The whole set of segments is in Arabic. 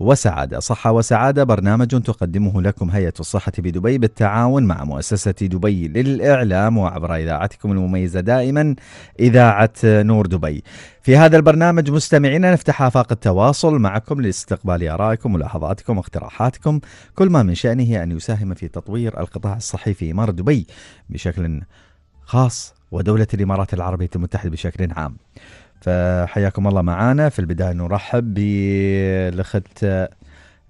وسعادة صحة وسعادة برنامج تقدمه لكم هيئة الصحة بدبي بالتعاون مع مؤسسة دبي للإعلام وعبر إذاعتكم المميزة دائما إذاعة نور دبي في هذا البرنامج مستمعينا نفتح آفاق التواصل معكم لاستقبال آرائكم ملاحظاتكم واقتراحاتكم كل ما من شأنه أن يساهم في تطوير القطاع الصحي في إمارة دبي بشكل خاص ودولة الإمارات العربية المتحدة بشكل عام فحياكم الله معانا في البداية نرحب بالأخت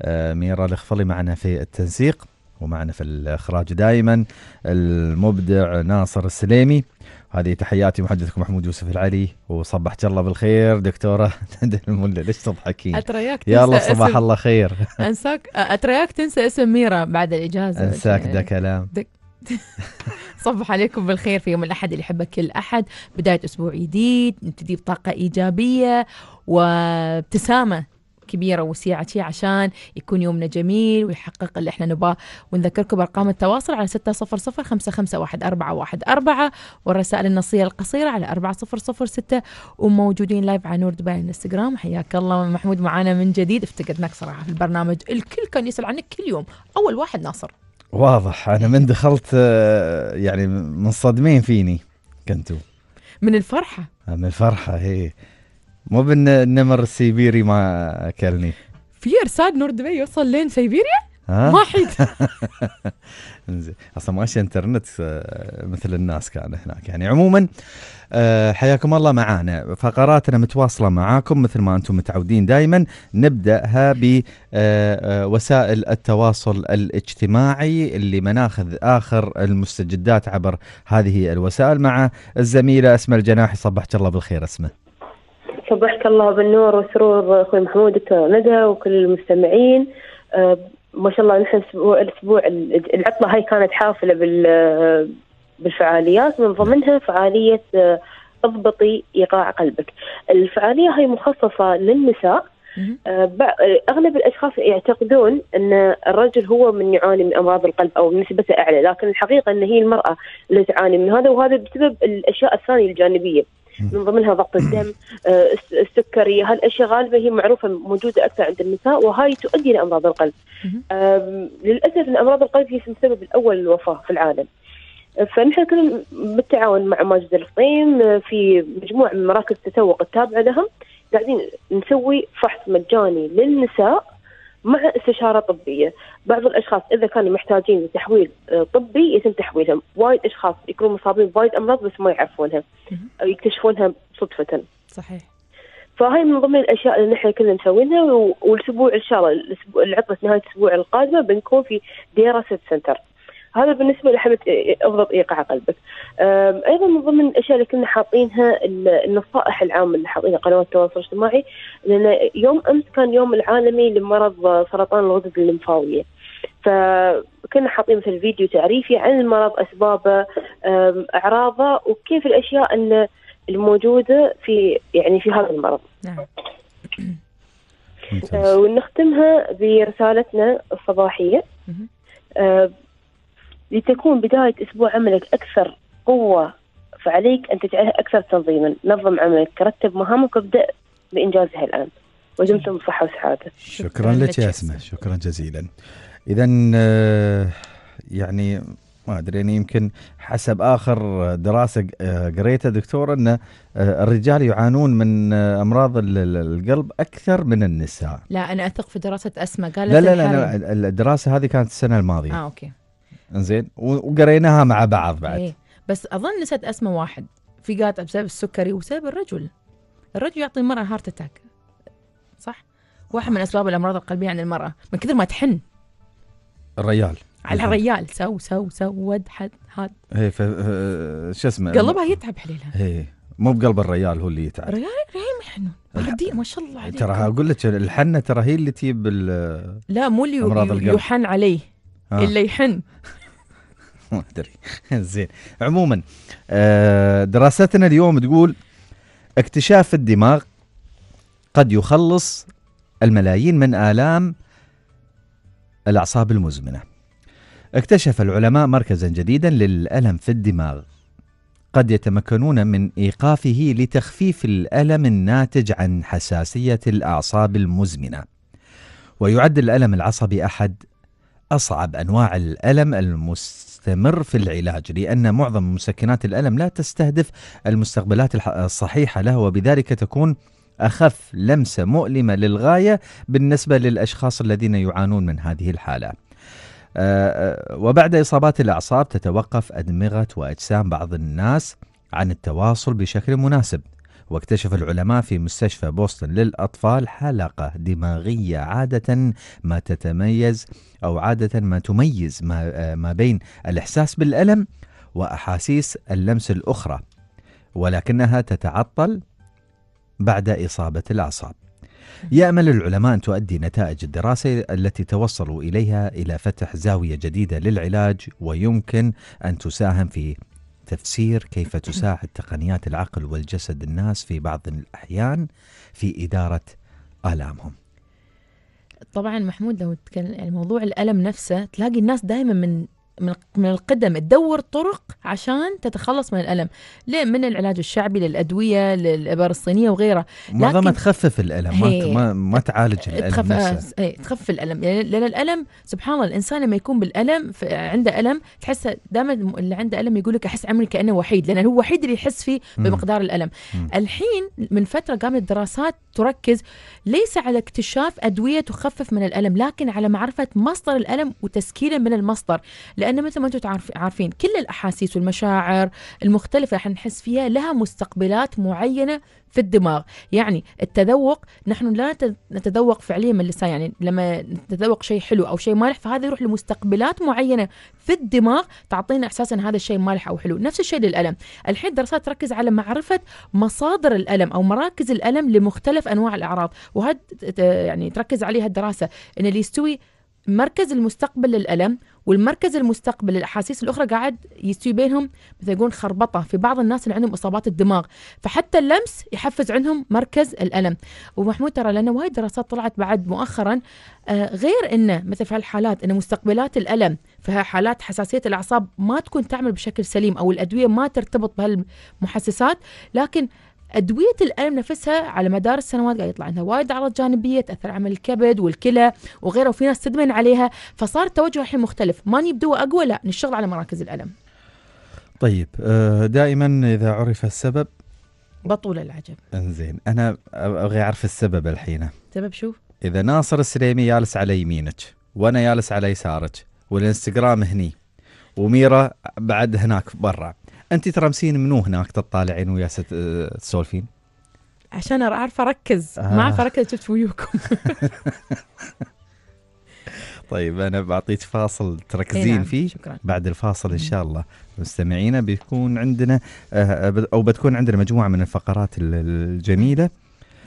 آه، ميرا الخفلي معنا في التنسيق ومعنا في الإخراج دائما المبدع ناصر السليمي هذه تحياتي محدثكم محمود يوسف العلي وصبحت الله بالخير دكتوره ندى ليش تضحكين؟ اترياك تنسى يلا صباح اسم الله خير انساك اترياك تنسى اسم ميرا بعد الاجازه انساك ده كلام دك صبح عليكم بالخير في يوم الأحد اللي يحبه كل أحد بداية أسبوع جديد نبتدي بطاقة إيجابية وابتسامة كبيرة وسيعة شي عشان يكون يومنا جميل ويحقق اللي احنا نباه ونذكركم بأرقام التواصل على ستة صفر صفر خمسة خمسة واحد أربعة واحد أربعة والرسائل النصية القصيرة على أربعة صفر صفر ستة وموجودين لايف على نور دبي على الانستغرام حياك الله محمود معانا من جديد افتقدناك صراحة في البرنامج الكل كان يسأل عنك كل يوم أول واحد ناصر واضح انا من دخلت آه، يعني منصدمين فيني كنتوا من الفرحه آه، من الفرحه هي إيه. مو بالنمر السيبيري ما اكلني في ارساد نور دبي يوصل لين سيبيريا ما حد اصلا ماشي انترنت آه، مثل الناس كان هناك يعني عموما آه، حياكم الله معانا فقراتنا متواصله معاكم مثل ما انتم متعودين دائما نبداها بوسائل آه، التواصل الاجتماعي اللي مناخذ اخر المستجدات عبر هذه الوسائل مع الزميله اسماء الجناحي صبحت الله بالخير اسمه صبحك الله بالنور والسرور اخوي محمود ندى وكل المستمعين ما شاء الله نحن الاسبوع الاسبوع العطله هاي كانت حافله بال بالفعاليات من ضمنها فعاليه آه، اضبطي ايقاع قلبك. الفعاليه هاي مخصصه للنساء آه، اغلب الاشخاص يعتقدون ان الرجل هو من يعاني من امراض القلب او نسبته اعلى، لكن الحقيقه ان هي المراه اللي تعاني من هذا وهذا بسبب الاشياء الثانيه الجانبيه. من ضمنها ضغط الدم آه، السكري هالاشياء غالبا هي معروفه موجوده اكثر عند النساء وهاي تؤدي لامراض القلب للاسف ان امراض القلب هي السبب الاول للوفاه في العالم فنحن كنا بالتعاون مع ماجد الفطيم آه، في مجموعه من مراكز التسوق التابعه لهم قاعدين نسوي فحص مجاني للنساء مع استشاره طبيه، بعض الاشخاص اذا كانوا محتاجين لتحويل آه، طبي يتم تحويلهم، وايد اشخاص يكونوا مصابين بوايد امراض بس ما يعرفونها او يكتشفونها صدفه. صحيح. فهاي من ضمن الاشياء اللي نحن كنا مسوينها والاسبوع ان شاء الله العطله نهايه الاسبوع القادمه بنكون في ديرا سيت سنتر. هذا بالنسبه لحمله اضبط ايقاع قلبك. ايضا من ضمن الاشياء اللي كنا حاطينها النصائح العامه اللي حاطينها قنوات التواصل الاجتماعي لان يوم امس كان يوم العالمي لمرض سرطان الغدد الليمفاويه. فكنا حاطين مثل فيديو تعريفي عن المرض اسبابه اعراضه وكيف الاشياء الموجوده في يعني في هذا المرض. نعم. أه، ونختمها برسالتنا الصباحيه. لتكون بداية أسبوع عملك أكثر قوة فعليك أن تجعلها أكثر تنظيما نظم عملك رتب مهامك وابدأ بإنجازها الآن ودمتم بصحة وسعادة شكرا, لك يا أسماء شكرا جزيلا إذا آه، يعني ما ادري يعني يمكن حسب اخر دراسه آه، قريتها دكتور ان آه، الرجال يعانون من امراض القلب اكثر من النساء. لا انا اثق في دراسه اسماء قالت لا لا لا, لا الدراسه هذه كانت السنه الماضيه. اه اوكي. زين وقريناها مع بعض بعد إيه. بس اظن نسيت اسمه واحد في قاطع بسبب السكري وبسبب الرجل الرجل يعطي المراه هارت اتاك صح واحد من اسباب الامراض القلبيه عند المراه من كثر ما تحن الريال على الريال سو سو سو ود حد هاد ايه ف شو اسمه قلبها يتعب حليلها ايه مو بقلب الريال هو اللي يتعب الريال الريال يحنون ما شاء الله عليك ترى اقول لك الحنه ترى هي اللي تجيب لا مو اللي يحن عليه آه. اللي يحن ما ادري زين عموما آه، دراستنا اليوم تقول اكتشاف الدماغ قد يخلص الملايين من الام الاعصاب المزمنه اكتشف العلماء مركزا جديدا للالم في الدماغ قد يتمكنون من ايقافه لتخفيف الالم الناتج عن حساسيه الاعصاب المزمنه ويعد الالم العصبي احد أصعب أنواع الألم المستمر في العلاج لأن معظم مسكنات الألم لا تستهدف المستقبلات الصحيحة له وبذلك تكون أخف لمسة مؤلمة للغاية بالنسبة للأشخاص الذين يعانون من هذه الحالة آه، آه، وبعد إصابات الأعصاب تتوقف أدمغة وأجسام بعض الناس عن التواصل بشكل مناسب واكتشف العلماء في مستشفى بوسطن للأطفال حلقة دماغية عادة ما تتميز أو عادة ما تميز ما, آه، ما بين الإحساس بالألم وأحاسيس اللمس الأخرى ولكنها تتعطل بعد إصابة الأعصاب يامل العلماء ان تؤدي نتائج الدراسه التي توصلوا اليها الى فتح زاويه جديده للعلاج ويمكن ان تساهم في تفسير كيف تساعد تقنيات العقل والجسد الناس في بعض الأحيان في إدارة آلامهم طبعا محمود لو تكلم الموضوع الألم نفسه تلاقي الناس دائما من من القدم تدور طرق عشان تتخلص من الالم ليه من العلاج الشعبي للادويه للابر الصينيه وغيرها معظمها تخفف الالم ما ما تعالج الالم تخف... نفسه إيه، تخفف الالم يعني لان الالم سبحان الله الانسان لما يكون بالالم عنده الم تحسه دائما اللي عنده الم يقول لك احس عمري كانه وحيد لان هو الوحيد اللي يحس فيه بمقدار الالم م. الحين من فتره قامت الدراسات تركز ليس على اكتشاف ادويه تخفف من الالم لكن على معرفه مصدر الالم وتسكيله من المصدر لأن مثل ما أنتم عارفين كل الأحاسيس والمشاعر المختلفة نحس فيها لها مستقبلات معينة في الدماغ يعني التذوق نحن لا نتذوق فعليا من اللسان يعني لما نتذوق شيء حلو أو شيء مالح فهذا يروح لمستقبلات معينة في الدماغ تعطينا إحساس أن هذا الشيء مالح أو حلو نفس الشيء للألم الحين الدراسات تركز على معرفة مصادر الألم أو مراكز الألم لمختلف أنواع الأعراض وهذا يعني تركز عليها الدراسة أن اللي يستوي مركز المستقبل للألم والمركز المستقبل للأحاسيس الأخرى قاعد يستوي بينهم مثل يقولون خربطة في بعض الناس اللي عندهم إصابات الدماغ فحتى اللمس يحفز عندهم مركز الألم ومحمود ترى لأن وايد دراسات طلعت بعد مؤخرا آه، غير أنه مثل في هالحالات أن مستقبلات الألم في حالات حساسية الأعصاب ما تكون تعمل بشكل سليم أو الأدوية ما ترتبط بهالمحسسات لكن أدوية الألم نفسها على مدار السنوات قاعد يطلع عندها وايد أعراض جانبية تأثر على الكبد والكلى وغيره وفي ناس تدمن عليها فصار التوجه الحين مختلف ما نبدو أقوى لا نشتغل على مراكز الألم طيب آه، دائما إذا عرف السبب بطول العجب انزين أنا أبغى أعرف السبب الحين سبب شو؟ إذا ناصر السليمي يالس على يمينك وأنا يالس على يسارك والانستغرام هني وميرا بعد هناك برا انت ترمسين منو هناك تطالعين ويا تسولفين؟ عشان اعرف اركز آه. ما اعرف آه. اركز شفت ويوكم طيب انا بعطيك فاصل تركزين إيه نعم. فيه شكرا. بعد الفاصل ان شاء الله مستمعينا بيكون عندنا آه، آه، او بتكون عندنا مجموعه من الفقرات الجميله إن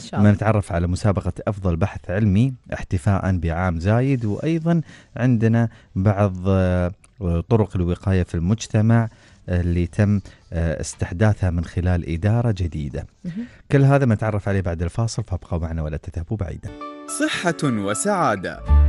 شاء الله. نتعرف على مسابقة أفضل بحث علمي احتفاء بعام زايد وأيضا عندنا بعض طرق الوقاية في المجتمع اللي تم آه، استحداثها من خلال إدارة جديدة كل هذا ما تعرف عليه بعد الفاصل فابقوا معنا ولا تذهبوا بعيدا صحة وسعادة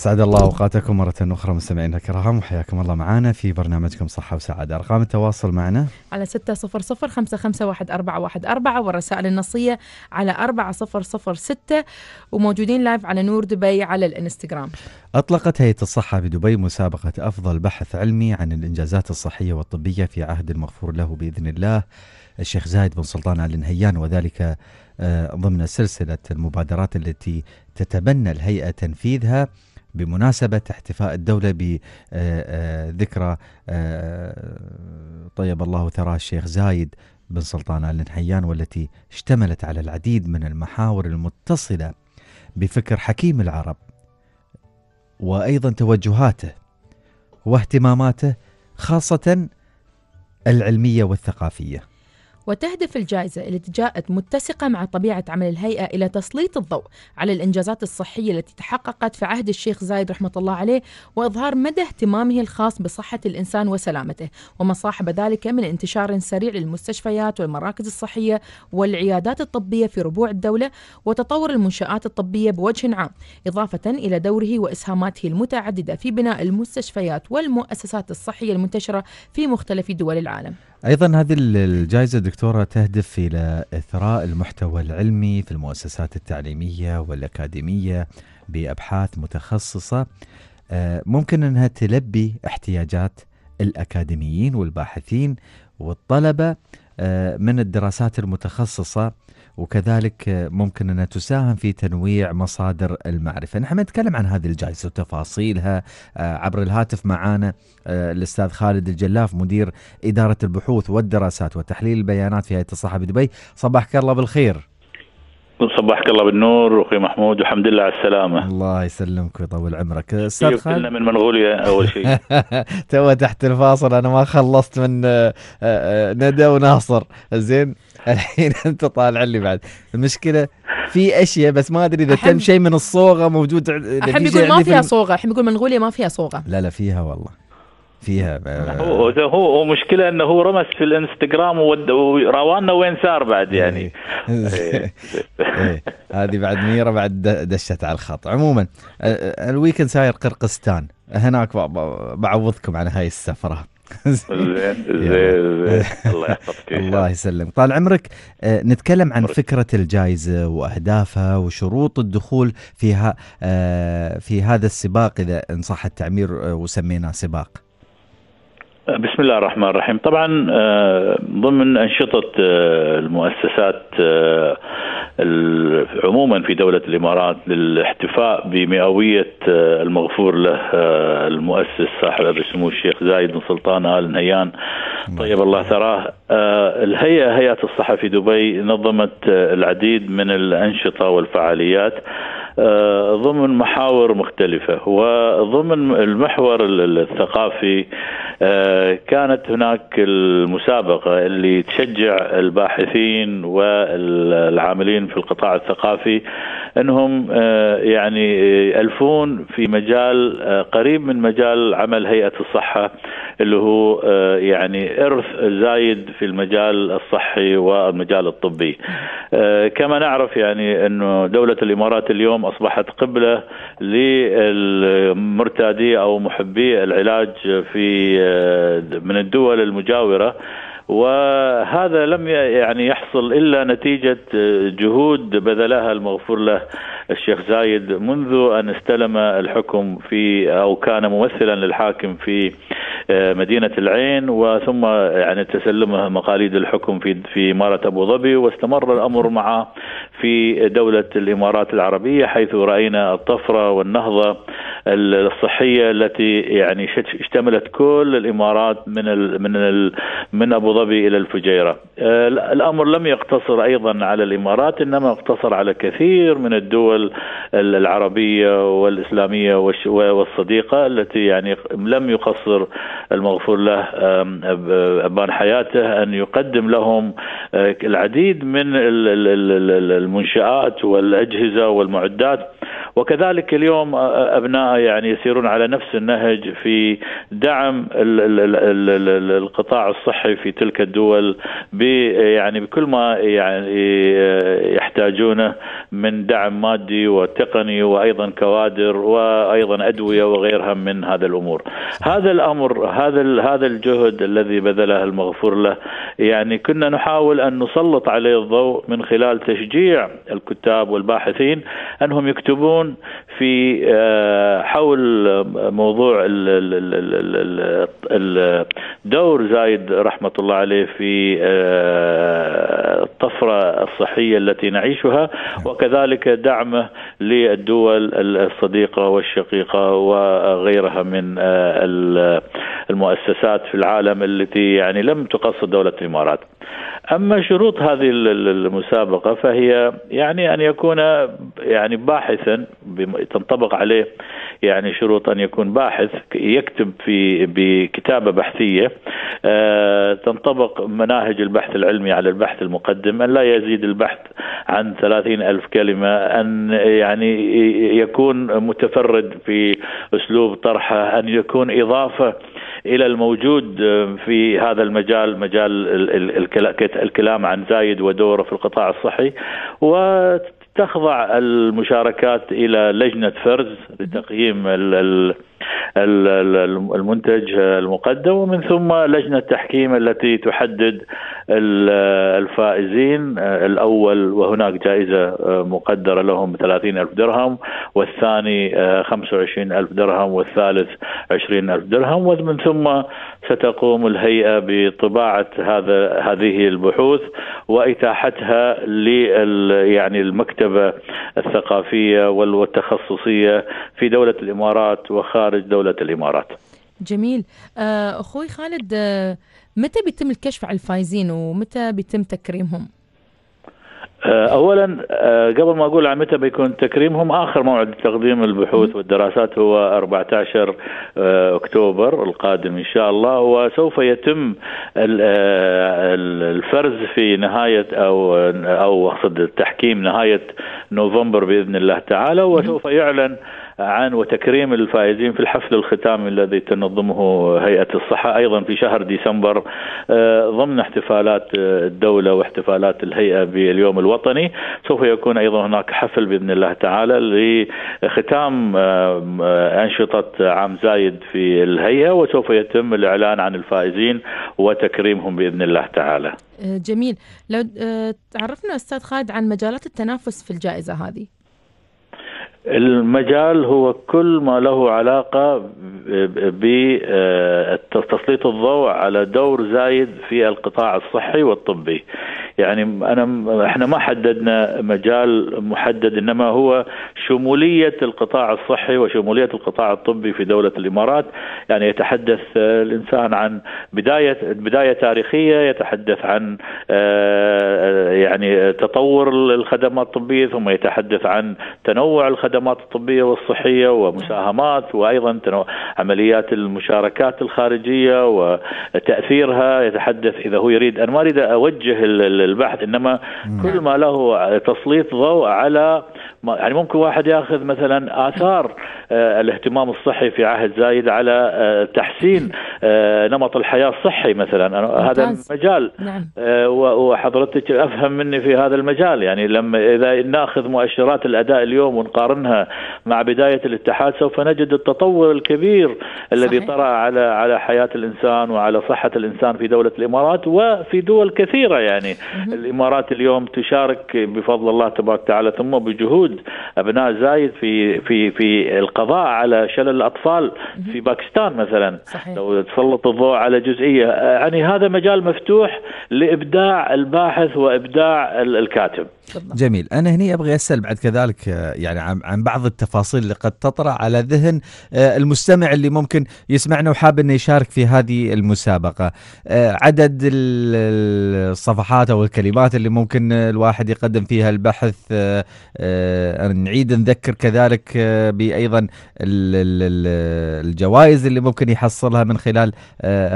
اسعد الله اوقاتكم مره اخرى مستمعينا الكرام وحياكم الله معنا في برنامجكم صحه وسعاده، ارقام التواصل معنا على 600 551 والرسائل النصيه على 4006 وموجودين لايف على نور دبي على الانستغرام. اطلقت هيئه الصحه بدبي مسابقه افضل بحث علمي عن الانجازات الصحيه والطبيه في عهد المغفور له باذن الله الشيخ زايد بن سلطان ال نهيان وذلك آه، ضمن سلسله المبادرات التي تتبنى الهيئه تنفيذها بمناسبة احتفاء الدولة بذكرى آه، آه، آه، طيب الله ثراه الشيخ زايد بن سلطان آل نهيان والتي اشتملت على العديد من المحاور المتصلة بفكر حكيم العرب وأيضا توجهاته واهتماماته خاصة العلمية والثقافية وتهدف الجائزة إلى جاءت متسقة مع طبيعة عمل الهيئة إلى تسليط الضوء على الإنجازات الصحية التي تحققت في عهد الشيخ زايد رحمة الله عليه وإظهار مدى اهتمامه الخاص بصحة الإنسان وسلامته وما صاحب ذلك من انتشار سريع للمستشفيات والمراكز الصحية والعيادات الطبية في ربوع الدولة وتطور المنشآت الطبية بوجه عام إضافة إلى دوره وإسهاماته المتعددة في بناء المستشفيات والمؤسسات الصحية المنتشرة في مختلف دول العالم ايضا هذه الجائزه دكتوره تهدف الى اثراء المحتوى العلمي في المؤسسات التعليميه والاكاديميه بابحاث متخصصه آه، ممكن انها تلبي احتياجات الاكاديميين والباحثين والطلبه آه، من الدراسات المتخصصه وكذلك ممكن أنها تساهم في تنويع مصادر المعرفة نحن نتكلم عن هذه الجائزة وتفاصيلها آه، عبر الهاتف معانا آه، الأستاذ خالد الجلاف مدير إدارة البحوث والدراسات وتحليل البيانات في هيئة الصحة بدبي صباحك الله بالخير صبحك الله بالنور اخوي محمود والحمد لله على السلامه الله يسلمك ويطول عمرك استاذ خالد كلنا من منغوليا اول شيء تو تحت الفاصل انا ما خلصت من آه، آه، آه، ندى وناصر زين الحين انت طالع لي بعد المشكله في اشياء بس ما ادري اذا تم شيء من الصوغه موجود الحين يقول ما فيها صوغه الحين يقول منغوليا ما فيها صوغه لا لا فيها والله فيها آه، هو هو مشكله انه هو رمس في الانستغرام وروانا وين صار بعد يعني إيه. إيه. هذه بعد ميره بعد دشت على الخط عموما آه، آه، الويكند ساير قرقستان هناك بعوضكم عن هاي السفره زين زين الله يحفظك الله يسلمك طال عمرك نتكلم عن فكرة الجائزة وأهدافها وشروط الدخول فيها في هذا السباق إذا إن صح التعمير وسميناه سباق بسم الله الرحمن الرحيم طبعا آه، ضمن أنشطة آه، المؤسسات آه، عموما في دولة الإمارات للاحتفاء بمئوية المغفور له المؤسس صاحب السمو الشيخ زايد بن سلطان آل نهيان طيب الله ثراه الهيئة هيئة الصحة في دبي نظمت العديد من الأنشطة والفعاليات ضمن محاور مختلفة وضمن المحور الثقافي كانت هناك المسابقة اللي تشجع الباحثين والعاملين في القطاع الثقافي انهم آه، يعني يالفون في مجال آه، قريب من مجال عمل هيئه الصحه اللي هو آه، يعني ارث زايد في المجال الصحي والمجال الطبي. كما نعرف يعني انه دوله الامارات اليوم اصبحت قبله للمرتادي او محبي العلاج في من الدول المجاوره وهذا لم يعني يحصل الا نتيجه آه، جهود بذلها المغفور له الشيخ زايد منذ أن استلم الحكم في أو كان ممثلا للحاكم في آه، مدينة العين وثم يعني تسلمه مقاليد الحكم في في إمارة أبو ظبي واستمر الأمر معه في دولة الإمارات العربية حيث رأينا الطفرة والنهضة الصحية التي يعني اشتملت كل الإمارات من ال من ال من أبو ظبي إلى الفجيرة آه، الأمر لم يقتصر أيضا على الإمارات إنما اقتصر على كثير من الدول الدول العربية والإسلامية والصديقة التي يعني لم يقصر المغفور له أبان حياته أن يقدم لهم آه، العديد من المنشآت والأجهزة والمعدات وكذلك اليوم أبناء يعني يسيرون على نفس النهج في دعم القطاع الصحي في تلك الدول يعني بكل ما يعني يحتاجونه من دعم مادي وتقني وأيضا كوادر وأيضا أدوية وغيرها من هذا الأمور هذا الأمر هذا هذا الجهد الذي بذله المغفور له يعني كنا نحاول أن نسلط عليه الضوء من خلال تشجيع الكتاب والباحثين أنهم يكتبون يتكلمون في آه، حول موضوع الدور زايد رحمه الله عليه في آه، الطفره الصحيه التي نعيشها وكذلك دعمه للدول الصديقه والشقيقه وغيرها من آه، المؤسسات في العالم التي يعني لم تقصد دوله الامارات. اما شروط هذه المسابقه فهي يعني ان يكون يعني باحثا تنطبق عليه يعني شروط أن يكون باحث يكتب في بكتابة بحثية آه، تنطبق مناهج البحث العلمي على البحث المقدم أن لا يزيد البحث عن ثلاثين ألف كلمة أن يعني يكون متفرد في أسلوب طرحه أن يكون إضافة الى الموجود في هذا المجال مجال الكلام عن زايد ودوره في القطاع الصحي و تخضع المشاركات الى لجنه فرز لتقييم المنتج المقدم ومن ثم لجنه تحكيم التي تحدد الفائزين آه، الاول وهناك جائزه آه، مقدره لهم 30 الف درهم والثاني 25 آه، الف درهم والثالث 20 الف درهم ومن ثم ستقوم الهيئه بطباعه هذا هذه البحوث واتاحتها لل يعني المكتبه الثقافيه والتخصصيه في دوله الامارات وخارج دوله الامارات. جميل آه، اخوي خالد آه، متى بيتم الكشف على الفائزين ومتى بيتم تكريمهم؟ آه، اولا آه، قبل ما اقول عن متى بيكون تكريمهم اخر موعد تقديم البحوث والدراسات هو 14 آه، اكتوبر القادم ان شاء الله وسوف يتم الفرز في نهايه او او اقصد التحكيم نهايه نوفمبر باذن الله تعالى وسوف يعلن عن وتكريم الفائزين في الحفل الختامي الذي تنظمه هيئة الصحة أيضا في شهر ديسمبر آه، ضمن احتفالات آه، الدولة واحتفالات الهيئة باليوم الوطني سوف يكون أيضا هناك حفل بإذن الله تعالى لختام آه، أنشطة عام زايد في الهيئة وسوف يتم الإعلان عن الفائزين وتكريمهم بإذن الله تعالى جميل لو تعرفنا أستاذ خالد عن مجالات التنافس في الجائزة هذه المجال هو كل ما له علاقة بتسليط آه، الضوء على دور زايد في القطاع الصحي والطبي يعني أنا إحنا ما حددنا مجال محدد إنما هو شمولية القطاع الصحي وشمولية القطاع الطبي في دولة الإمارات يعني يتحدث الإنسان عن بداية بداية تاريخية يتحدث عن آه، آه، يعني تطور الخدمات الطبية ثم يتحدث عن تنوع الخدمات الخدمات الطبية والصحية ومساهمات وأيضا عمليات المشاركات الخارجية وتأثيرها يتحدث إذا هو يريد أنا ما أريد أوجه البحث إنما كل ما له تسليط ضوء على يعني ممكن واحد ياخذ مثلا اثار آه، الاهتمام الصحي في عهد زايد على آه، تحسين آه، نمط الحياه الصحي مثلا أنا هذا المجال نعم. وحضرتك افهم مني في هذا المجال يعني لما اذا ناخذ مؤشرات الاداء اليوم ونقارنها مع بدايه الاتحاد سوف نجد التطور الكبير الذي طرا على على حياه الانسان وعلى صحه الانسان في دوله الامارات وفي دول كثيره يعني الامارات اليوم تشارك بفضل الله تبارك وتعالى ثم بجهود وجود ابناء زايد في في في القضاء على شلل الاطفال في باكستان مثلا صحيح. لو تسلط الضوء على جزئيه يعني هذا مجال مفتوح لابداع الباحث وابداع الكاتب بالضبط. جميل أنا هني أبغي أسأل بعد كذلك آه، يعني عن بعض التفاصيل اللي قد تطرأ على ذهن آه، المستمع اللي ممكن يسمعنا وحاب أنه يشارك في هذه المسابقة آه، عدد الصفحات أو الكلمات اللي ممكن الواحد يقدم فيها البحث نعيد نذكر كذلك بأيضا الجوائز اللي ممكن يحصلها من خلال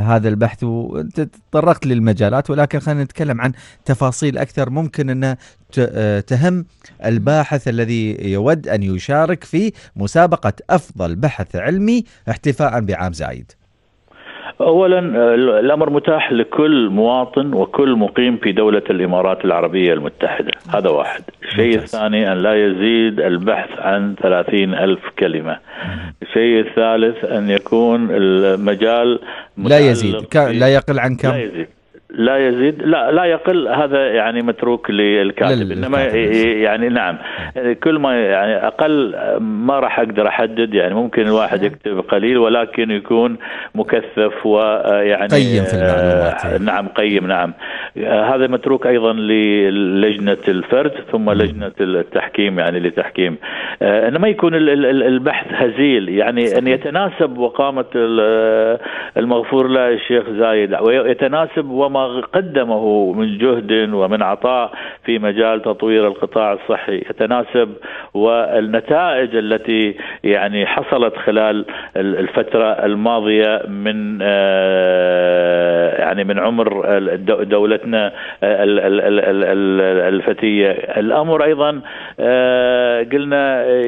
هذا البحث وتطرقت للمجالات ولكن خلينا نتكلم عن تفاصيل أكثر ممكن أنها آه، تهم الباحث الذي يود أن يشارك في مسابقة أفضل بحث علمي احتفاء بعام زايد اولا آه، الامر متاح لكل مواطن وكل مقيم في دوله الامارات العربيه المتحده هذا واحد الشيء الثاني ان لا يزيد البحث عن ثلاثين الف كلمه الشيء الثالث ان يكون المجال لا يزيد لا يقل عن كم لا يزيد لا يزيد لا لا يقل هذا يعني متروك للكاتب انما يعني نعم كل ما يعني اقل ما راح اقدر احدد يعني ممكن الواحد يكتب قليل ولكن يكون مكثف ويعني آه، قيم في المعلومات آه، نعم قيم نعم هذا متروك ايضا للجنه الفرد ثم لجنه التحكيم يعني لتحكيم آه، انما يكون البحث هزيل يعني ان يتناسب وقامه آه، المغفور له الشيخ زايد ويتناسب وما قدمه من جهد ومن عطاء في مجال تطوير القطاع الصحي يتناسب والنتائج التي يعني حصلت خلال الفتره الماضيه من آه، يعني من عمر دولتنا زوجتنا الفتية الأمر أيضا آه، قلنا آه،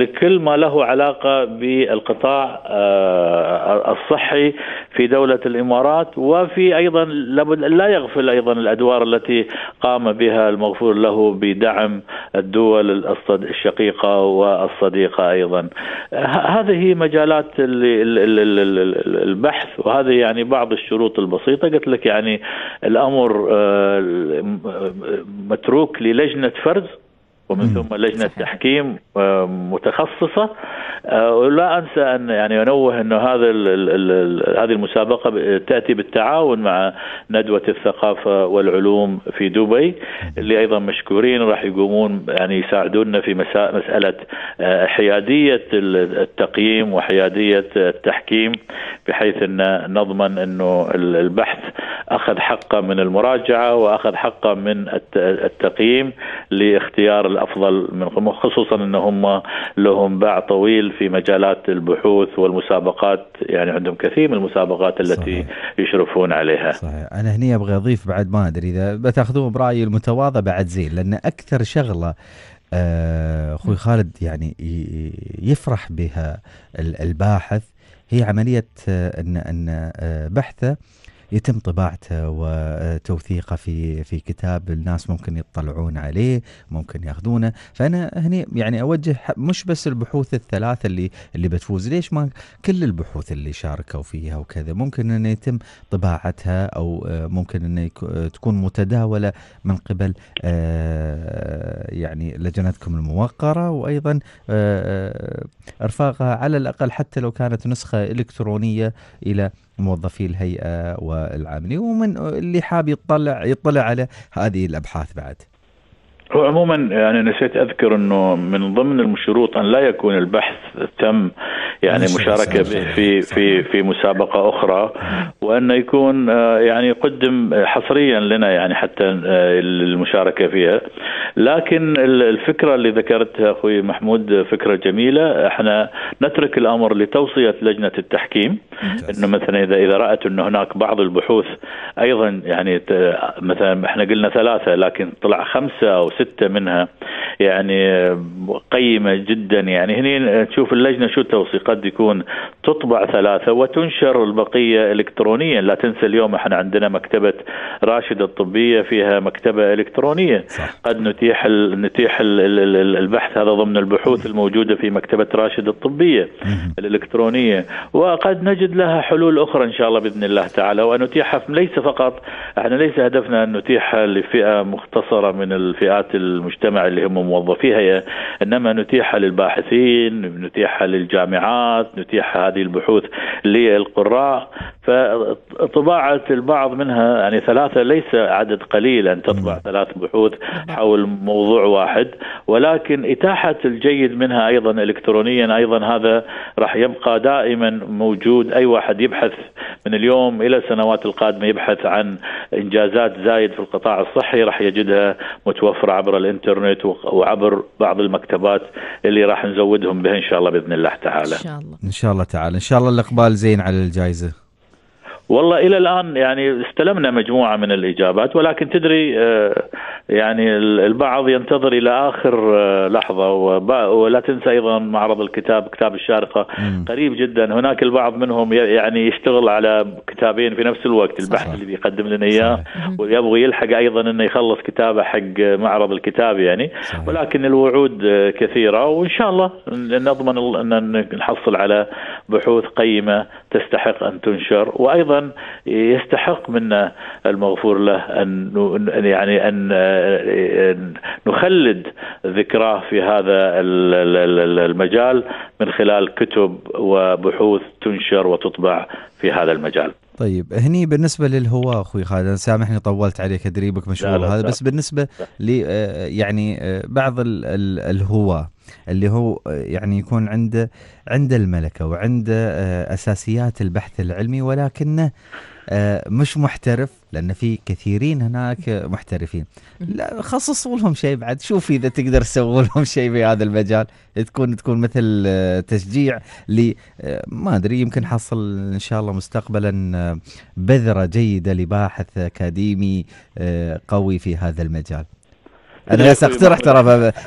لكل ما له علاقة بالقطاع آه، الصحي في دولة الإمارات وفي أيضا لابد لا يغفل أيضا الأدوار التي قام بها المغفور له بدعم الدول الشقيقة والصديقة أيضا هذه مجالات البحث وهذه يعني بعض الشروط البسيطة قلت لك يعني الامر آه، متروك للجنه فرز ومن ثم لجنه صحيح. تحكيم آه، متخصصه آه، ولا انسى ان يعني انوه انه هذا هذه المسابقه تاتي بالتعاون مع ندوه الثقافه والعلوم في دبي اللي ايضا مشكورين راح يقومون يعني يساعدونا في مساله حياديه التقييم وحياديه التحكيم بحيث ان نضمن انه البحث اخذ حقه من المراجعه واخذ حقه من التقييم لاختيار الافضل من خصوصا ان هم لهم باع طويل في مجالات البحوث والمسابقات يعني عندهم كثير من المسابقات التي صحيح. يشرفون عليها صحيح. انا هني ابغى اضيف بعد ما ادري اذا بتاخذون برايي المتواضع بعد زين لان اكثر شغله آه، اخوي خالد يعني يفرح بها الباحث هي عمليه آه، ان ان آه، بحثه يتم طباعته وتوثيقه في في كتاب الناس ممكن يطلعون عليه ممكن ياخذونه فانا هني يعني اوجه مش بس البحوث الثلاثه اللي اللي بتفوز ليش ما كل البحوث اللي شاركوا فيها وكذا ممكن انه يتم طباعتها او آه، ممكن انه آه، تكون متداوله من قبل آه، يعني لجنتكم الموقره وايضا ارفاقها على الاقل حتى لو كانت نسخه الكترونيه الى موظفي الهيئه والعاملين ومن اللي حاب يطلع يطلع على هذه الابحاث بعد هو عموما يعني نسيت اذكر انه من ضمن الشروط ان لا يكون البحث تم يعني مشاركه به في في في مسابقه اخرى وان يكون آه، يعني قدم حصريا لنا يعني حتى آه، المشاركه فيها لكن الفكره اللي ذكرتها اخوي محمود فكره جميله احنا نترك الامر لتوصيه لجنه التحكيم انه مثلا اذا اذا رات انه هناك بعض البحوث ايضا يعني آه، مثلا احنا قلنا ثلاثه لكن طلع خمسه او ستة ستة منها يعني قيمة جدا يعني هنا تشوف اللجنة شو التوصي قد يكون تطبع ثلاثة وتنشر البقية إلكترونيا لا تنسى اليوم احنا عندنا مكتبة راشد الطبية فيها مكتبة إلكترونية صح. قد نتيح نتيح البحث هذا ضمن البحوث الموجودة في مكتبة راشد الطبية الإلكترونية وقد نجد لها حلول أخرى إن شاء الله بإذن الله تعالى وأن نتيحها ليس فقط احنا ليس هدفنا أن نتيحها لفئة مختصرة من الفئات المجتمع اللي هم موظفيها انما نتيحها للباحثين نتيحها للجامعات نتيح هذه البحوث للقراء فطباعة البعض منها يعني ثلاثة ليس عدد قليل أن تطبع نعم. ثلاث بحوث نعم. حول موضوع واحد ولكن إتاحة الجيد منها أيضا إلكترونيا أيضا هذا راح يبقى دائما موجود أي واحد يبحث من اليوم إلى السنوات القادمة يبحث عن إنجازات زايد في القطاع الصحي راح يجدها متوفرة عبر الانترنت وعبر بعض المكتبات اللي راح نزودهم بها ان شاء الله باذن الله تعالى ان شاء الله ان شاء الله تعالى ان شاء الله الاقبال زين على الجائزه والله الى الان يعني استلمنا مجموعه من الاجابات ولكن تدري آه، يعني البعض ينتظر الى اخر آه، لحظه ولا تنسى ايضا معرض الكتاب كتاب الشارقه قريب جدا هناك البعض منهم يعني يشتغل على كتابين في نفس الوقت البحث اللي بيقدم لنا اياه ويبغى يلحق ايضا انه يخلص كتابه حق معرض الكتاب يعني ولكن الوعود آه، كثيره وان شاء الله نضمن ان نحصل على بحوث قيمه تستحق أن تنشر وأيضا يستحق منا المغفور له أن يعني أن نخلد ذكراه في هذا المجال من خلال كتب وبحوث تنشر وتطبع في هذا المجال طيب هني بالنسبه للهواة اخوي خالد سامحني طولت عليك ادري بك مشغول هذا بس بالنسبه ل آه، يعني آه، بعض الهواة اللي هو آه، يعني يكون عنده عنده الملكه وعنده اساسيات البحث العلمي ولكنه آه، مش محترف لان في كثيرين هناك محترفين لا خصصوا لهم شيء بعد شوف اذا تقدر تسوي لهم شيء في هذا المجال تكون تكون مثل آه، تشجيع ل آه، ما ادري يمكن حصل ان شاء الله مستقبلا بذره جيده لباحث اكاديمي قوي في هذا المجال انا بس اقترح ترى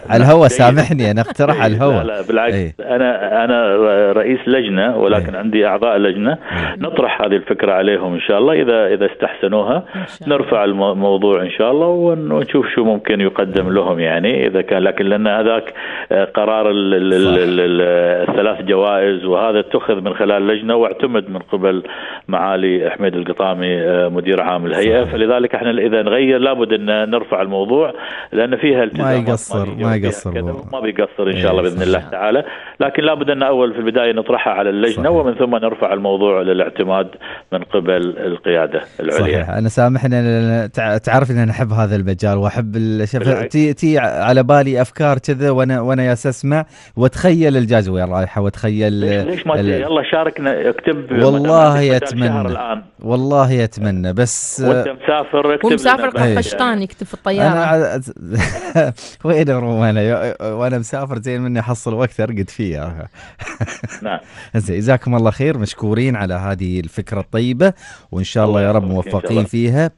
على الهواء سامحني انا اقترح على إيه، الهواء لا, لا بالعكس ايه؟ انا انا رئيس لجنه ولكن ايه؟ عندي اعضاء لجنه ايه؟ نطرح هذه الفكره عليهم ان شاء الله اذا اذا استحسنوها نرفع الموضوع ان شاء الله ونشوف شو ممكن يقدم لهم يعني اذا كان لكن لان هذاك آه، قرار الثلاث جوائز وهذا اتخذ من خلال لجنه واعتمد من قبل معالي حميد القطامي آه، مدير عام الهيئه فلذلك احنا اذا نغير لابد ان نرفع الموضوع لان فيها التزام ما يقصر ما يقصر ما بيقصر ان شاء الله إيه، باذن الله تعالى لكن لابد ان اول في البدايه نطرحها على اللجنه صحيح. ومن ثم نرفع الموضوع للاعتماد من قبل القياده العليا صحيح انا سامحني تعرف ان انا احب هذا المجال واحب تي تي على بالي افكار كذا وانا وانا يا اسمع واتخيل وين رايحه واتخيل ليش ما يلا شاركنا اكتب والله اتمنى والله اتمنى بس وانت مسافر اكتب مسافر قفشتان إيه. يكتب في الطياره وين اروح انا وانا مسافر زين مني احصل وقت ارقد فيه نعم زين جزاكم الله خير مشكورين على هذه الفكره الطيبه وان شاء الله يا رب موفقين فيها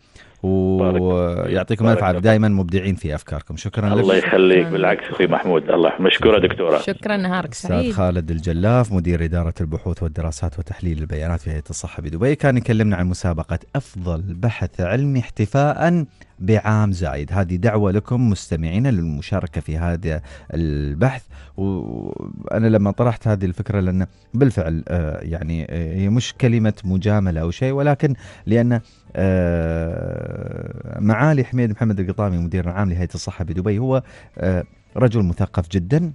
ويعطيكم الف عافيه دائما مبدعين في افكاركم شكرا لك الله يخليك بالعكس اخوي محمود الله مشكوره دكتوره شكرا نهارك سعيد استاذ خالد الجلاف مدير اداره البحوث والدراسات وتحليل البيانات في هيئه الصحه بدبي كان يكلمنا عن مسابقه افضل بحث علمي احتفاء بعام زايد هذه دعوة لكم مستمعينا للمشاركة في هذا البحث وأنا لما طرحت هذه الفكرة لأن بالفعل آه، يعني آه، هي مش كلمة مجاملة أو شيء ولكن لأن آه، معالي حميد محمد القطامي مدير العام لهيئة الصحة بدبي هو رجل مثقف جدا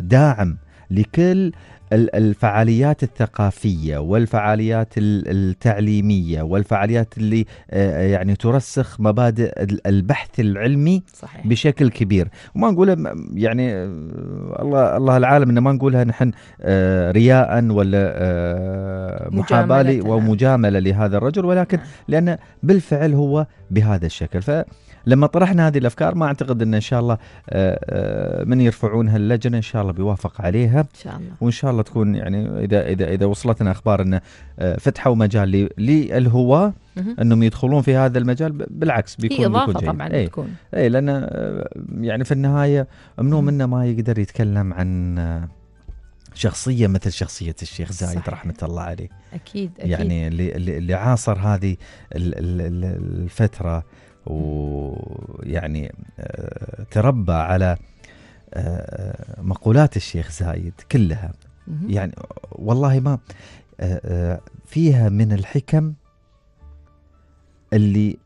داعم لكل الفعاليات الثقافيه والفعاليات التعليميه والفعاليات اللي آه، يعني ترسخ مبادئ البحث العلمي صحيح. بشكل كبير وما نقولها يعني آه، الله الله العالم ان ما نقولها نحن آه، رياء ولا محاباه ومجامله لهذا الرجل ولكن نعم. لان بالفعل هو بهذا الشكل ف لما طرحنا هذه الافكار ما اعتقد ان ان شاء الله آه، آه، من يرفعونها اللجنه ان شاء الله بيوافق عليها ان شاء الله وان شاء الله تكون يعني اذا اذا اذا وصلتنا اخبار انه آه، فتحوا مجال للهواه انهم يدخلون في هذا المجال بالعكس بيكون هي اضافه بيكون طبعا أي بتكون اي لان يعني في النهايه منو منا ما يقدر يتكلم عن شخصية مثل شخصية الشيخ زايد صحيح. رحمة الله عليه أكيد, أكيد. يعني اللي, اللي عاصر هذه الفترة ويعني آه، تربى على آه، آه، مقولات الشيخ زايد كلها يعني والله ما فيها من الحكم اللي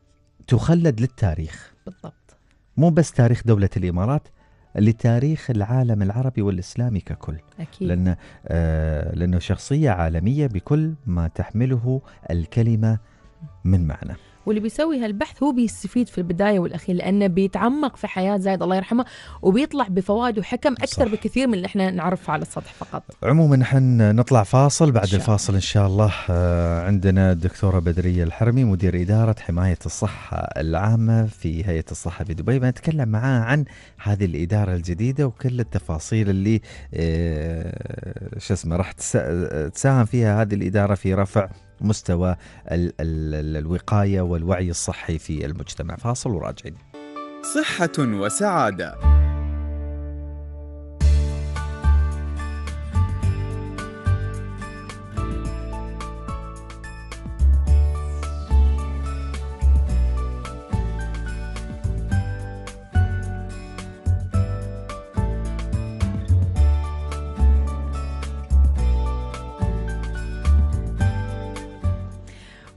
تخلد للتاريخ بالضبط مو بس تاريخ دولة الإمارات لتاريخ العالم العربي والإسلامي ككل أكيد. لأن آه لأنه شخصية عالمية بكل ما تحمله الكلمة من معنى واللي بيسوي هالبحث هو بيستفيد في البدايه والاخير لانه بيتعمق في حياه زايد الله يرحمه وبيطلع بفوائد وحكم اكثر صح. بكثير من اللي احنا نعرفه على السطح فقط. عموما احنا نطلع فاصل بعد شاء. الفاصل ان شاء الله آه، عندنا الدكتوره بدريه الحرمي مدير اداره حمايه الصحه العامه في هيئه الصحه في دبي بنتكلم معاه عن هذه الاداره الجديده وكل التفاصيل اللي آه، شو اسمه راح تساهم فيها هذه الاداره في رفع مستوى الـ الـ الوقايه والوعي الصحي في المجتمع فاصل وراجعين صحه وسعاده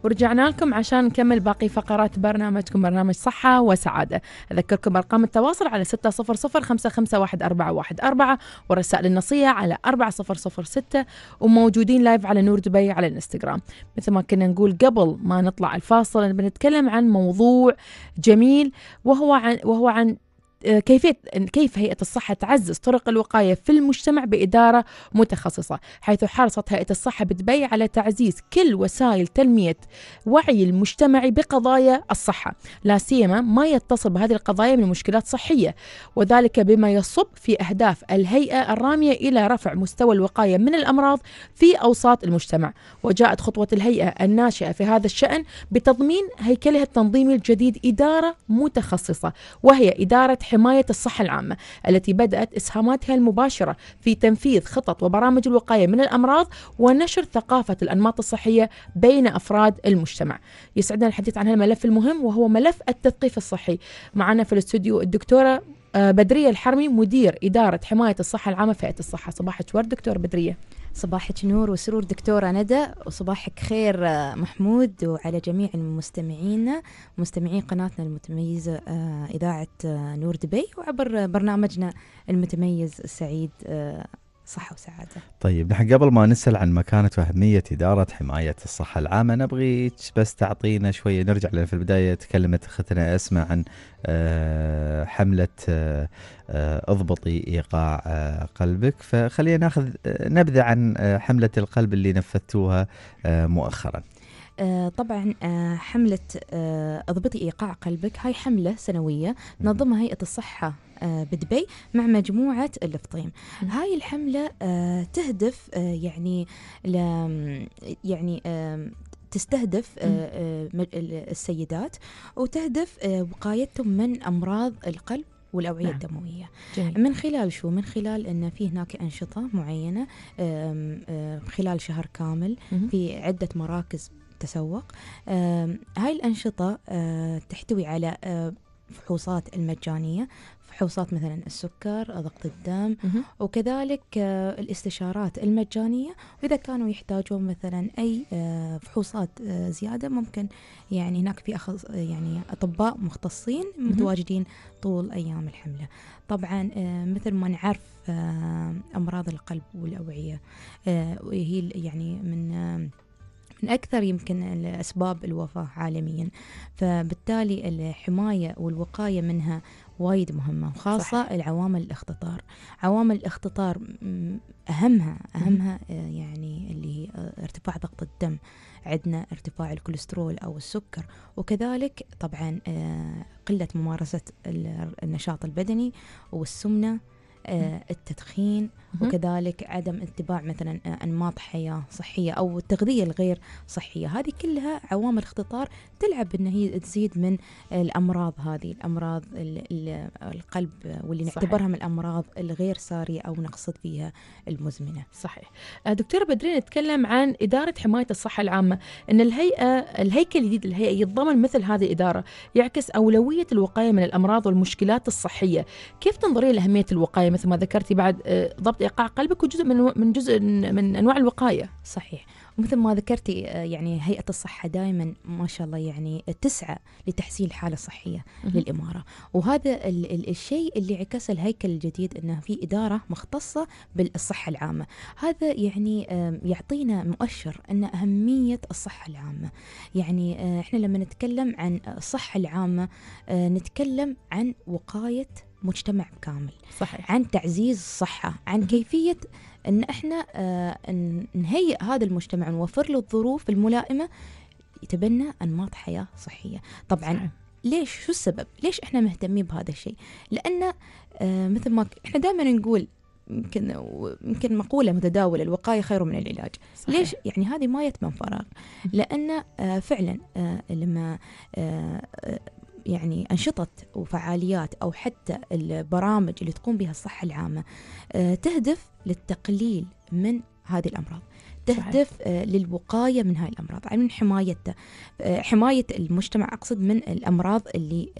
ورجعنا لكم عشان نكمل باقي فقرات برنامجكم برنامج صحة وسعادة أذكركم أرقام التواصل على 600 ورسائل النصية على 4006 وموجودين لايف على نور دبي على الانستغرام مثل ما كنا نقول قبل ما نطلع الفاصل بنتكلم عن موضوع جميل وهو عن وهو عن آه، كيفية كيف هيئة الصحة تعزز طرق الوقاية في المجتمع بإدارة متخصصة حيث حرصت هيئة الصحة بدبي على تعزيز كل وسائل تنمية وعي المجتمع بقضايا الصحة لا سيما ما يتصل بهذه القضايا من مشكلات صحية وذلك بما يصب في أهداف الهيئة الرامية إلى رفع مستوى الوقاية من الأمراض في أوساط المجتمع وجاءت خطوة الهيئة الناشئة في هذا الشأن بتضمين هيكلها التنظيمي الجديد إدارة متخصصة وهي إدارة حماية الصحة العامة التي بدأت إسهاماتها المباشرة في تنفيذ خطط وبرامج الوقاية من الأمراض ونشر ثقافة الأنماط الصحية بين أفراد المجتمع يسعدنا الحديث عن الملف المهم وهو ملف التثقيف الصحي معنا في الاستوديو الدكتورة آه، بدرية الحرمي مدير إدارة حماية الصحة العامة فئة الصحة صباحك ورد دكتور بدرية صباحك نور وسرور دكتورة ندى وصباحك خير آه، محمود وعلى جميع المستمعين مستمعي قناتنا المتميزة آه، إذاعة آه، نور دبي وعبر برنامجنا المتميز سعيد صحة وسعادة طيب نحن قبل ما نسأل عن مكانة وأهمية إدارة حماية الصحة العامة نبغيك بس تعطينا شوية نرجع لأن في البداية تكلمت أختنا أسمع عن آه، حملة آه، اضبطي إيقاع آه، قلبك فخلينا ناخذ نبذة عن حملة القلب اللي نفذتوها مؤخرا آه، طبعا آه، حملة آه، اضبطي ايقاع قلبك هاي حملة سنوية نظمها هيئة الصحة بدبي مع مجموعة الفطيم هاي الحملة تهدف يعني يعني تستهدف السيدات وتهدف وقايتهم من أمراض القلب والاوعيه نعم. الدمويه جميل. من خلال شو من خلال ان في هناك انشطه معينه خلال شهر كامل في عده مراكز التسوق هاي الأنشطة تحتوي على فحوصات المجانية فحوصات مثلا السكر ضغط الدم وكذلك الاستشارات المجانية وإذا كانوا يحتاجون مثلا أي فحوصات زيادة ممكن يعني هناك في أخص يعني أطباء مختصين متواجدين طول أيام الحملة طبعا مثل ما نعرف أمراض القلب والأوعية وهي يعني من من أكثر يمكن الأسباب الوفاة عالميا فبالتالي الحماية والوقاية منها وايد مهمة وخاصة صح. العوامل الاختطار عوامل الاختطار أهمها أهمها آه، يعني اللي هي آه، ارتفاع ضغط الدم عندنا ارتفاع الكوليسترول أو السكر وكذلك طبعا آه، قلة ممارسة النشاط البدني والسمنة آه، التدخين وكذلك عدم اتباع مثلا آه، انماط حياه صحيه او التغذيه الغير صحيه، هذه كلها عوامل اختطار تلعب ان هي تزيد من الامراض هذه، الامراض القلب واللي صحيح. نعتبرها من الامراض الغير ساريه او نقصد فيها المزمنه. صحيح. آه، دكتوره بدرين نتكلم عن اداره حمايه الصحه العامه، ان الهيئه الهيكل الجديد الهيئه يتضمن مثل هذه الاداره، يعكس اولويه الوقايه من الامراض والمشكلات الصحيه، كيف تنظرين لاهميه الوقايه مثل ما ذكرتي بعد آه، ضبط ايقاع قلبك وجزء من من جزء من انواع الوقايه صحيح ومثل ما ذكرتي آه، يعني هيئه الصحه دائما ما شاء الله يعني تسعى لتحسين الحاله الصحيه للاماره وهذا ال- ال- الشيء اللي عكسه الهيكل الجديد انه في اداره مختصه بالصحه العامه هذا يعني آه، يعطينا مؤشر ان اهميه الصحه العامه يعني احنا لما نتكلم عن الصحه العامه نتكلم عن وقايه مجتمع كامل صحيح. عن تعزيز الصحة عن كيفية أن إحنا آه، نهيئ هذا المجتمع ونوفر له الظروف الملائمة يتبنى أنماط حياة صحية طبعا صحيح. ليش شو السبب ليش احنا مهتمين بهذا الشيء لان آه، مثل ما احنا دائما نقول يمكن يمكن مقوله متداوله الوقايه خير من العلاج صحيح. ليش يعني هذه ما يتم فراغ لان آه، فعلا لما يعني أنشطة وفعاليات أو حتى البرامج اللي تقوم بها الصحة العامة آه، تهدف للتقليل من هذه الأمراض تهدف صحيح. آه، للوقاية من هذه الأمراض يعني من حمايتها آه، حماية المجتمع أقصد من الأمراض اللي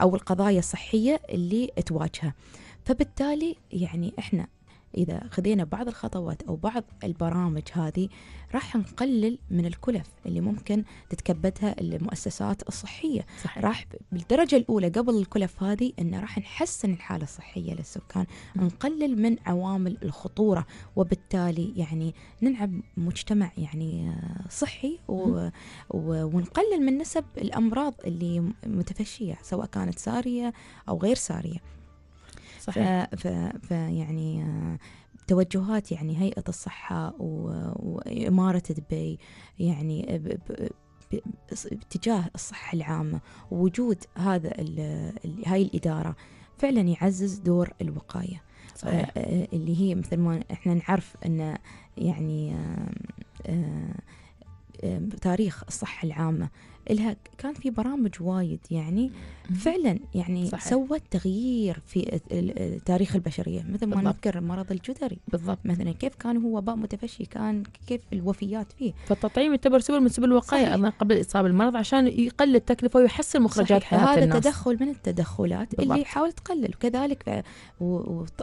أو القضايا الصحية اللي تواجهه فبالتالي يعني إحنا إذا خذينا بعض الخطوات أو بعض البرامج هذه راح نقلل من الكلف اللي ممكن تتكبدها المؤسسات الصحية صحيح. راح بالدرجة الأولى قبل الكلف هذه انه راح نحسن الحالة الصحية للسكان م. نقلل من عوامل الخطورة وبالتالي يعني نلعب مجتمع يعني صحي و... و... ونقلل من نسب الأمراض اللي متفشية سواء كانت سارية أو غير سارية صحيح فيعني آه، توجهات يعني هيئة الصحة وإمارة دبي يعني باتجاه الصحة العامة ووجود هذا هاي الإدارة فعلا يعزز دور الوقاية صحيح. آه، آه، اللي هي مثل ما احنا نعرف ان يعني تاريخ الصحة العامة لها كان في برامج وايد يعني فعلا يعني صحيح. سوت تغيير في تاريخ البشريه مثل ما بالضبط. نذكر المرض الجدري بالضبط مثلا كيف كان هو وباء متفشي كان كيف الوفيات فيه فالتطعيم يعتبر سبل من سبل الوقايه ايضا قبل الاصابه المرض عشان يقلل التكلفه ويحسن مخرجات صحيح. حياه هذا الناس هذا تدخل من التدخلات بالضبط. اللي حاول تقلل وكذلك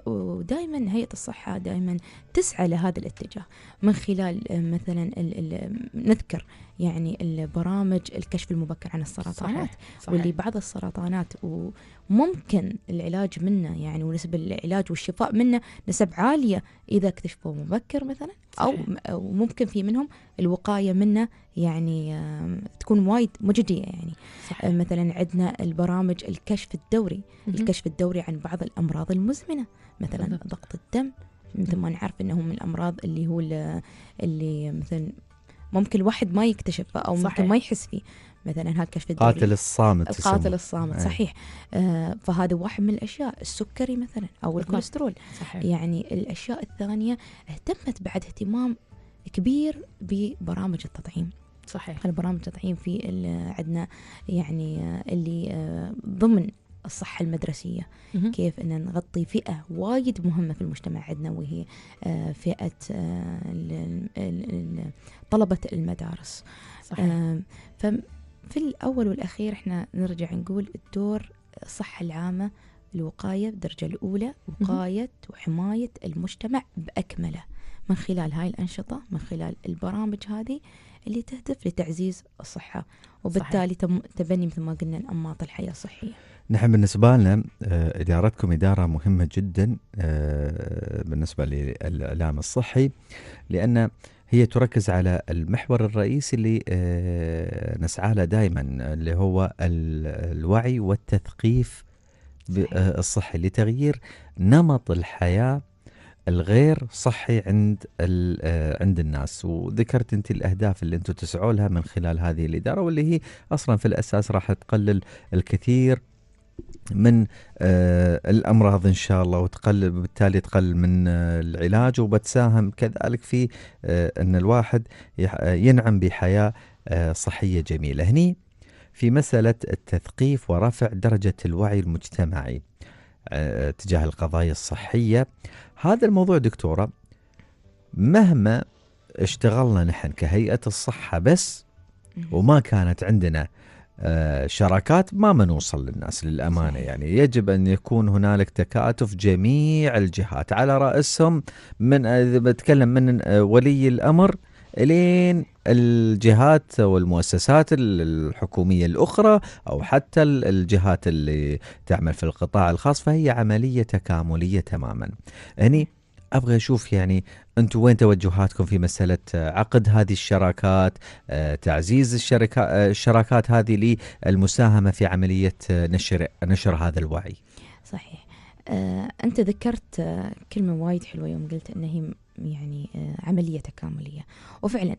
ودائما هيئه الصحه دائما تسعى لهذا الاتجاه من خلال آه، مثلا نذكر يعني البرامج الكشف المبكر عن السرطانات صحيح. صحيح. واللي بعض السرطانات وممكن العلاج منه يعني ونسب العلاج والشفاء منه نسب عاليه اذا اكتشفوه مبكر مثلا او وممكن في منهم الوقايه منه يعني تكون وايد مجديه يعني صحيح. آه، مثلا عندنا البرامج الكشف الدوري م-م. الكشف الدوري عن بعض الامراض المزمنه مثلا ضغط الدم مثل ما نعرف انه من الامراض اللي هو اللي مثلا ممكن الواحد ما يكتشفه او صحيح. ممكن ما يحس فيه مثلا هاكر الدوري القاتل الصامت القاتل الصامت أي. صحيح آه فهذا واحد من الاشياء السكري مثلا او الكوليسترول يعني الاشياء الثانيه اهتمت بعد اهتمام كبير ببرامج التطعيم صحيح البرامج التطعيم في عندنا يعني آه، اللي آه، ضمن الصحة المدرسية كيف أن نغطي فئة وايد مهمة في المجتمع عندنا وهي آه، فئة آه، طلبة المدارس صحيح. آه، ففي الأول والأخير احنا نرجع نقول الدور الصحة العامة الوقاية بالدرجة الأولى وقاية وحماية المجتمع بأكمله من خلال هاي الأنشطة من خلال البرامج هذه اللي تهدف لتعزيز الصحة وبالتالي تبني مثل ما قلنا أنماط الحياة الصحية نحن بالنسبة لنا آه، إدارتكم إدارة مهمة جدا آه، بالنسبة للإعلام الصحي لأن هي تركز على المحور الرئيسي اللي آه، نسعى له دائما اللي هو الوعي والتثقيف الصحي لتغيير نمط الحياة الغير صحي عند عند الناس وذكرت انت الاهداف اللي انتم تسعوا لها من خلال هذه الاداره واللي هي اصلا في الاساس راح تقلل الكثير من آه، الامراض ان شاء الله وتقلل بالتالي تقلل من آه، العلاج وبتساهم كذلك في آه، ان الواحد ينعم بحياه صحيه جميله. هني في مساله التثقيف ورفع درجه الوعي المجتمعي تجاه القضايا الصحيه. هذا الموضوع دكتوره مهما اشتغلنا نحن كهيئه الصحه بس وما كانت عندنا آه، شراكات ما منوصل للناس للأمانة صحيح. يعني يجب أن يكون هنالك تكاتف جميع الجهات على رأسهم من آه، بتكلم من آه، ولي الأمر الين الجهات والمؤسسات الحكوميه الاخرى او حتى الجهات اللي تعمل في القطاع الخاص فهي عمليه تكامليه تماما. هني ابغى اشوف يعني انتم وين توجهاتكم في مساله آه، عقد هذه الشراكات آه، تعزيز الشركات آه، الشراكات هذه للمساهمه في عمليه نشر نشر هذا الوعي صحيح انت ذكرت كلمه وايد حلوه يوم قلت ان هي يعني عمليه تكامليه وفعلا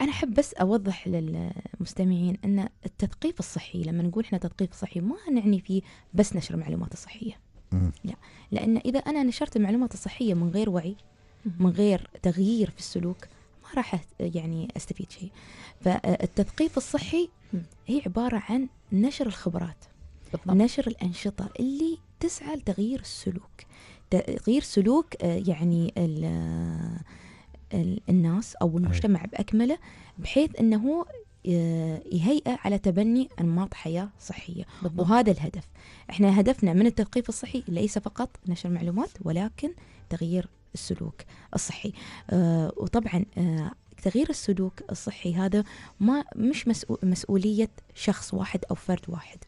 انا احب بس اوضح للمستمعين ان التثقيف الصحي لما نقول احنا تثقيف صحي ما نعني فيه بس نشر المعلومات الصحيه لا لأن إذا أنا نشرت المعلومات الصحية من غير وعي من غير تغيير في السلوك ما راح يعني أستفيد شيء فالتثقيف الصحي هي عبارة عن نشر الخبرات بالضبط. نشر الأنشطة اللي تسعى لتغيير السلوك تغيير سلوك آه، يعني آه، ال الناس او المجتمع باكمله بحيث انه آه، يهيئه على تبني انماط حياه صحيه بالضبط. وهذا الهدف احنا هدفنا من التثقيف الصحي ليس فقط نشر معلومات ولكن تغيير السلوك الصحي آه وطبعا آه تغيير السلوك الصحي هذا ما مش مسؤول مسؤوليه شخص واحد او فرد واحد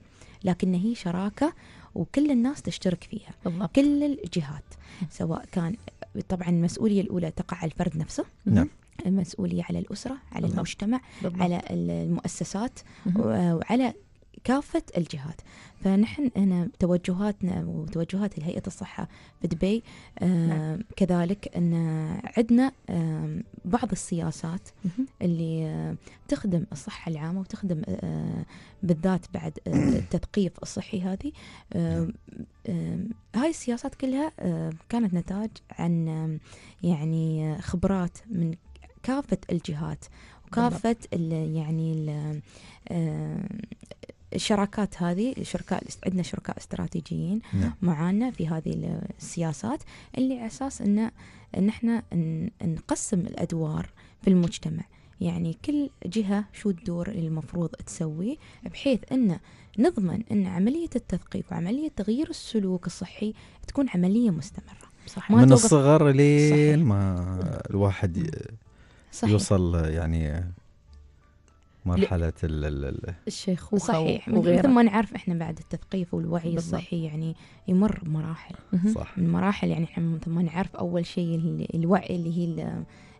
لكن هي شراكه وكل الناس تشترك فيها بالضبط. كل الجهات سواء كان طبعا المسؤوليه الاولى تقع على الفرد نفسه نعم المسؤولية على الأسرة على بالضبط. المجتمع بالضبط. على المؤسسات وعلى كافة الجهات فنحن هنا توجهاتنا وتوجهات هيئة الصحة في دبي آه، نعم. كذلك أن عندنا آه، بعض السياسات اللي آه، تخدم الصحة العامة وتخدم بالذات بعد التثقيف الصحي هذه نعم. هاي السياسات كلها كانت نتاج عن يعني خبرات من كافه الجهات وكافه الـ يعني الـ آه، الشراكات هذه شركاء عندنا شركاء استراتيجيين نعم. معانا في هذه السياسات اللي على اساس ان نحن نقسم الادوار في المجتمع يعني كل جهه شو الدور اللي المفروض تسويه بحيث ان نضمن ان عمليه التثقيف وعمليه تغيير السلوك الصحي تكون عمليه مستمره صح من الصغر لين ما الواحد صحيح. يوصل يعني مرحلة ل... ال الشيخوخة صحيح وغيرها مثل ما نعرف احنا بعد التثقيف والوعي بالضبط. الصحي يعني يمر بمراحل صح من مراحل يعني احنا مثل ما نعرف اول شيء الوعي اللي هي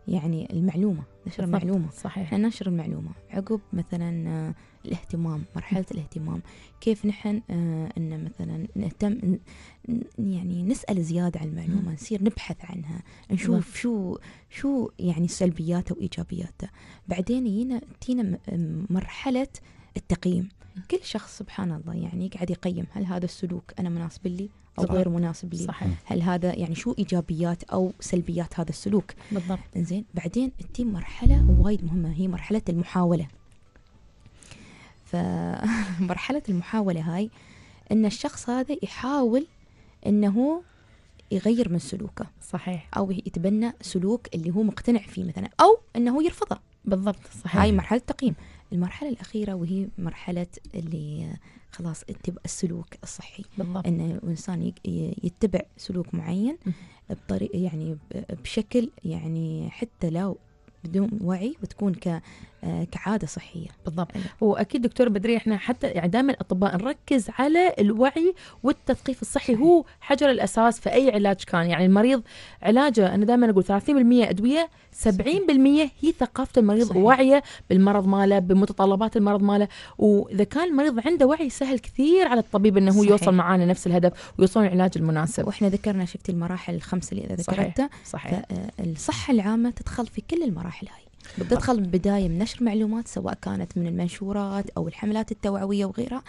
يعني المعلومة نشر المعلومة صحيح احنا ننشر المعلومة عقب مثلا آه، الاهتمام مرحلة الاهتمام كيف نحن آه، ان مثلا نهتم يعني نسأل زيادة عن المعلومة نصير نبحث عنها نشوف شو شو يعني سلبياتها وإيجابياتها بعدين يجينا تينا مرحلة التقييم كل شخص سبحان الله يعني قاعد يقيم هل هذا السلوك أنا مناسب لي او غير مناسب لي صحيح. هل هذا يعني شو ايجابيات او سلبيات هذا السلوك بالضبط زين بعدين تتي مرحله وايد مهمه هي مرحله المحاوله فمرحله المحاوله هاي ان الشخص هذا يحاول انه يغير من سلوكه صحيح او يتبنى سلوك اللي هو مقتنع فيه مثلا او انه يرفضه بالضبط صحيح هاي مرحله التقييم المرحله الاخيره وهي مرحله اللي خلاص اتبع السلوك الصحي بالضبط. ان الانسان يتبع سلوك معين بطريقه يعني بشكل يعني حتى لو بدون وعي وتكون ك آه، كعاده صحيه بالضبط إيه. واكيد دكتور بدري احنا حتى يعني دائما الاطباء نركز على الوعي والتثقيف الصحي هو حجر الاساس في اي علاج كان يعني المريض علاجه انا دائما اقول 30% ادويه 70% هي ثقافه المريض صحيح. وعيه بالمرض ماله بمتطلبات المرض ماله واذا كان المريض عنده وعي سهل كثير على الطبيب انه هو صحيح. يوصل معانا نفس الهدف ويوصل العلاج المناسب واحنا ذكرنا شفتي المراحل الخمسه اللي اذا ذكرتها صحيح. صحيح. الصحه العامه تدخل في كل المراحل هاي بتدخل بداية من نشر معلومات سواء كانت من المنشورات أو الحملات التوعوية وغيرها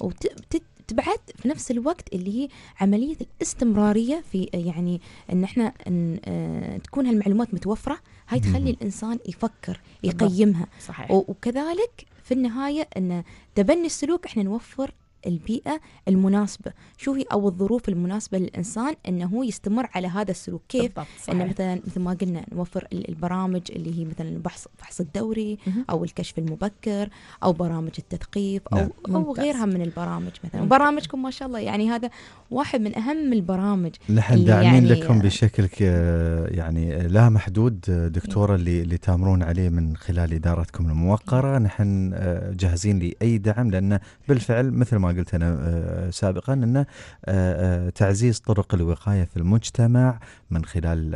وتبعد في نفس الوقت اللي هي عملية الاستمرارية في يعني إن إحنا إن آه، تكون هالمعلومات متوفرة هاي تخلي الإنسان يفكر يقيمها صحيح. وكذلك في النهاية أن تبني السلوك إحنا نوفر البيئة المناسبة شو هي أو الظروف المناسبة للإنسان أنه يستمر على هذا السلوك كيف أنه مثلا مثل ما قلنا نوفر البرامج اللي هي مثلا البحث الدوري أو الكشف المبكر أو برامج التثقيف أو, نعم، أو غيرها من البرامج مثلا برامجكم ما شاء الله يعني هذا واحد من أهم البرامج نحن داعمين يعني لكم بشكل آه، يعني لا محدود آه، دكتورة إيه. اللي, اللي تامرون عليه من خلال إدارتكم الموقرة نحن آه، جاهزين لأي دعم لأنه بالفعل مثل ما قلت انا آه، سابقا انه آه، آه، تعزيز طرق الوقايه في المجتمع من خلال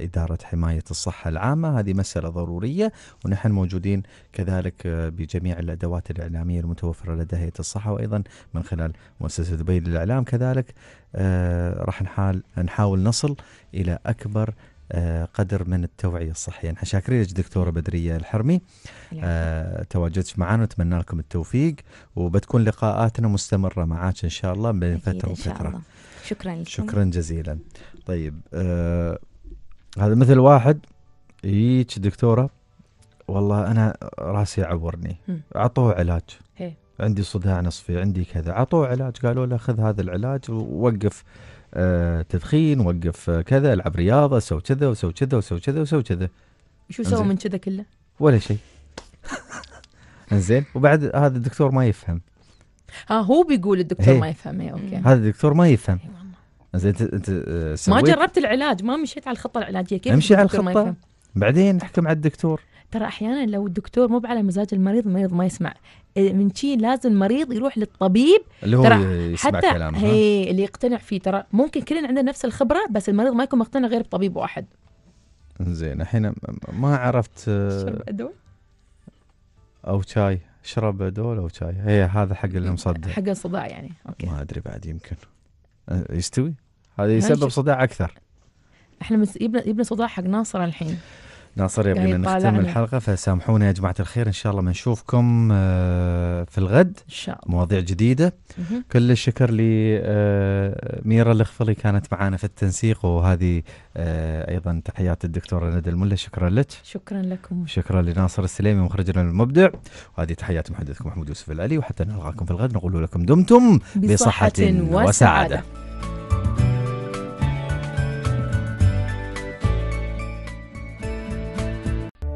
اداره حمايه الصحه العامه هذه مساله ضروريه ونحن موجودين كذلك بجميع الادوات الاعلاميه المتوفره لدى هيئه الصحه وايضا من خلال مؤسسه دبي للاعلام كذلك راح نحاول نصل الى اكبر آه، قدر من التوعيه الصحيه، نحن شاكرين لك دكتوره بدريه الحرمي آه، تواجدت تواجدك معنا ونتمنى لكم التوفيق وبتكون لقاءاتنا مستمره معك ان شاء الله بين فتره وفتره. شكرا لكم. شكرا جزيلا. طيب آه هذا مثل واحد يجيك دكتوره والله انا راسي يعورني اعطوه علاج. هي. إيه. عندي صداع نصفي عندي كذا اعطوه علاج قالوا له خذ هذا العلاج ووقف آه، تدخين وقف كذا العب رياضه سو كذا وسو كذا وسو كذا وسو كذا شو سوى من كذا كله؟ ولا شيء انزين وبعد هذا الدكتور ما يفهم ها هو بيقول الدكتور إيه. ما يفهم اي اوكي هذا الدكتور ما يفهم إيه، زين انت آه، ما جربت العلاج ما مشيت على الخطه العلاجيه كيف امشي على الخطه بعدين احكم على الدكتور ترى احيانا لو الدكتور مو على مزاج المريض المريض ما يسمع إيه، من شي لازم المريض يروح للطبيب اللي هو ترى يسمع حتى كلامه هي اللي يقتنع فيه ترى ممكن كلنا عندنا نفس الخبره بس المريض ما يكون مقتنع غير بطبيب واحد زين الحين ما عرفت آه، شرب ادول او شاي شرب ادول او شاي هي هذا حق المصدع حق الصداع يعني اوكي ما ادري بعد يمكن آه، يستوي هذا يسبب صداع اكثر احنا يبنا يبنا صداع حق ناصر الحين ناصر يبغينا نختم الحلقة فسامحونا يا جماعة الخير إن شاء الله بنشوفكم آه، في الغد إن شاء الله مواضيع جديدة كل الشكر لميرا آه، الخفلي كانت معنا في التنسيق وهذه آه، أيضا تحيات الدكتورة ندى الملا شكرا لك شكرا لكم شكرا لناصر السليمي مخرجنا المبدع وهذه تحيات محدثكم محمود يوسف العلي وحتى نلقاكم في الغد نقول لكم دمتم بصحة, بصحة وسعادة, وسعادة.